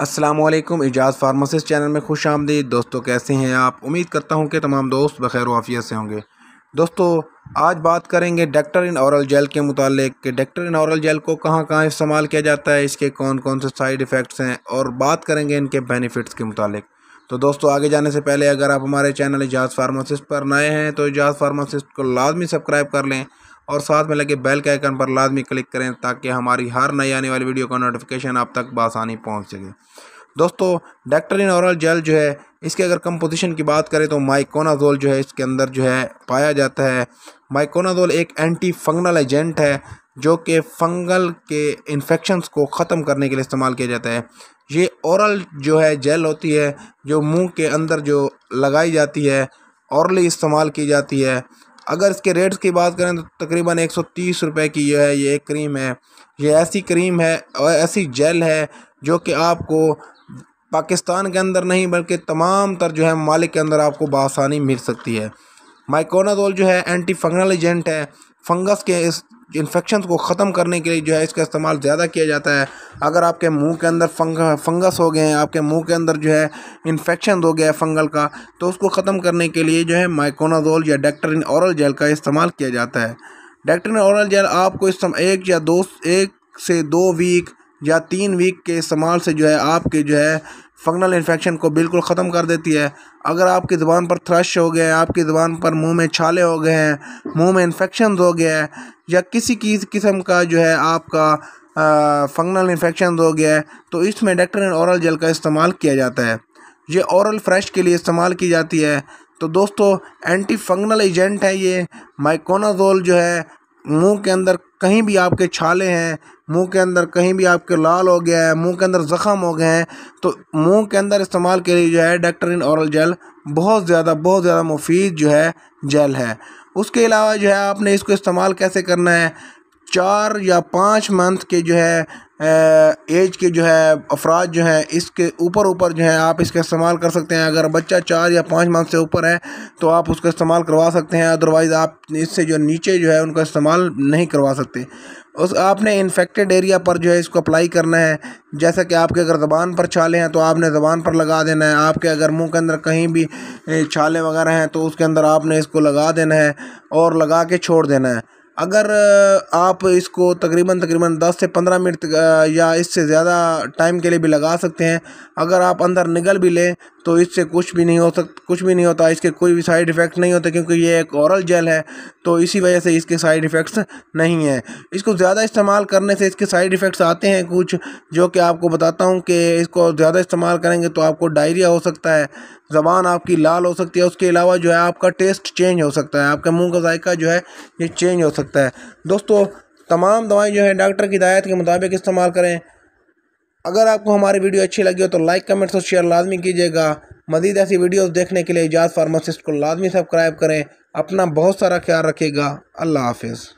Aslam Ejaz pharmacist channel में खुश आमदी दोस्तों कैसे हैं आप उम्मीद करता हूं कि तमाम दोस्त बखैर वाफियत से होंगे दोस्तों आज बात करेंगे डॉक्टर इन औरल जेल के मुतालिक कि डॉक्टर इन औरल जेल को कहां कहां इस्तेमाल किया जाता है इसके कौन कौन से साइड इफ़ेक्ट्स हैं और बात करेंगे इनके बेनिफिट्स के मुतालिक तो दोस्तों आगे जाने से पहले अगर आप हमारे चैनल एजाज फार्मासिस्ट पर नए हैं तो एजाज फार्मासिस्ट को लाजमी सब्सक्राइब कर लें और साथ में लगे बेल के आइकन पर लाजमी क्लिक करें ताकि हमारी हर नई आने वाली वीडियो का नोटिफिकेशन आप तक बसानी पहुँच सके दोस्तों डॉक्टरिन औरल जेल जो है इसके अगर कंपोजिशन की बात करें तो माइकोनाजोल जो है इसके अंदर जो है पाया जाता है माइकोनाजोल एक एंटी फंगनल एजेंट है जो कि फंगल के इन्फेक्शंस को ख़त्म करने के लिए इस्तेमाल किया जाता है ये औरल जो है जेल होती है जो मुंह के अंदर जो लगाई जाती है औरली इस्तेमाल की जाती है अगर इसके रेट्स की बात करें तो तकरीबन एक सौ तीस रुपये की जो है ये क्रीम है ये ऐसी क्रीम है और ऐसी जेल है जो कि आपको पाकिस्तान के अंदर नहीं बल्कि तमाम तर जो है मालिक के अंदर आपको बसानी मिल सकती है माइकोनाजोल जो है एंटी फंगल एजेंट है फंगस के इस इन्फेक्शन को ख़त्म करने के लिए जो है इसका इस्तेमाल ज़्यादा किया जाता है अगर आपके मुंह के अंदर फंग फंगस हो गए हैं आपके मुंह के अंदर जो है इन्फेक्शन हो गया है फंगल का तो उसको ख़त्म करने के लिए जो है माइकोनाजोल या डेक्टरिन औरल जेल का इस्तेमाल किया जाता है डेक्टरिन औरल जेल आपको इस एक या दो एक से दो वीक या तीन वीक के इस्तेमाल से जो है आपके जो है फंगनल इन्फेक्शन को बिल्कुल ख़त्म कर देती है अगर आपकी जबान पर थ्रश हो गया है आपकी जबान पर मुंह में छाले हो गए हैं मुंह में इन्फेक्शन हो गया है या किसी की किस्म का जो है आपका फंगनल इन्फेक्शन हो गया है तो इसमें डेक्ट्रेन औरल जेल का इस्तेमाल किया जाता है ये औरल फ्रेश के लिए इस्तेमाल की जाती है तो दोस्तों एंटी फंगनल एजेंट है ये माइकोनाजोल जो है मुंह के अंदर कहीं भी आपके छाले हैं मुंह के अंदर कहीं भी आपके लाल हो गया है मुंह के अंदर ज़ख़म हो गए हैं तो मुंह के अंदर इस्तेमाल के लिए जो है डेक्टरिन औरल जेल बहुत ज़्यादा बहुत ज़्यादा मुफीद जो है जेल है उसके अलावा जो है आपने इसको इस्तेमाल कैसे करना है चार या पाँच मंथ के जो है एज के जो है अफराद जो है इसके ऊपर ऊपर जो है आप इसका इस्तेमाल कर सकते हैं अगर बच्चा चार या पाँच मंथ से ऊपर है तो आप उसका इस्तेमाल करवा सकते हैं अदरवाइज़ आप इससे जो नीचे जो है उनका इस्तेमाल नहीं करवा सकते उस आपने इन्फेक्टेड एरिया पर जो है इसको अप्लाई करना है जैसा कि आपके अगर ज़बान पर छाले हैं तो आपने ज़बान पर लगा देना है आपके अगर मुंह के अंदर कहीं भी छाले वगैरह हैं तो उसके अंदर आपने इसको लगा देना है और लगा के छोड़ देना है अगर आप इसको तकरीबन तकरीबन 10 से 15 मिनट या इससे ज़्यादा टाइम के लिए भी लगा सकते हैं अगर आप अंदर निकल भी लें तो इससे कुछ भी नहीं हो सक कुछ भी नहीं होता इसके कोई भी साइड इफ़ेक्ट नहीं होते क्योंकि ये एक औरल जेल है तो इसी वजह से इसके साइड इफ़ेक्ट्स नहीं हैं इसको ज़्यादा इस्तेमाल करने से इसके साइड इफ़ेक्ट्स आते हैं कुछ जो कि आपको बताता हूँ कि इसको ज़्यादा इस्तेमाल करेंगे तो आपको डायरिया हो सकता है ज़बान आपकी लाल हो सकती है उसके अलावा जो है आपका टेस्ट चेंज हो सकता है आपके मुँह का जायका जो है ये चेंज हो सकता है दोस्तों तमाम दवाएँ जो है डॉक्टर की हिदायत के मुताबिक इस्तेमाल करें अगर आपको हमारी वीडियो अच्छी लगी हो तो लाइक कमेंट्स और शेयर लाजमी कीजिएगा मज़ीद ऐसी वीडियोज़ देखने के लिए इजाज़ फार्मासिस्ट को लाजमी सब्सक्राइब करें अपना बहुत सारा ख्याल रखेगा अल्लाह हाफिज़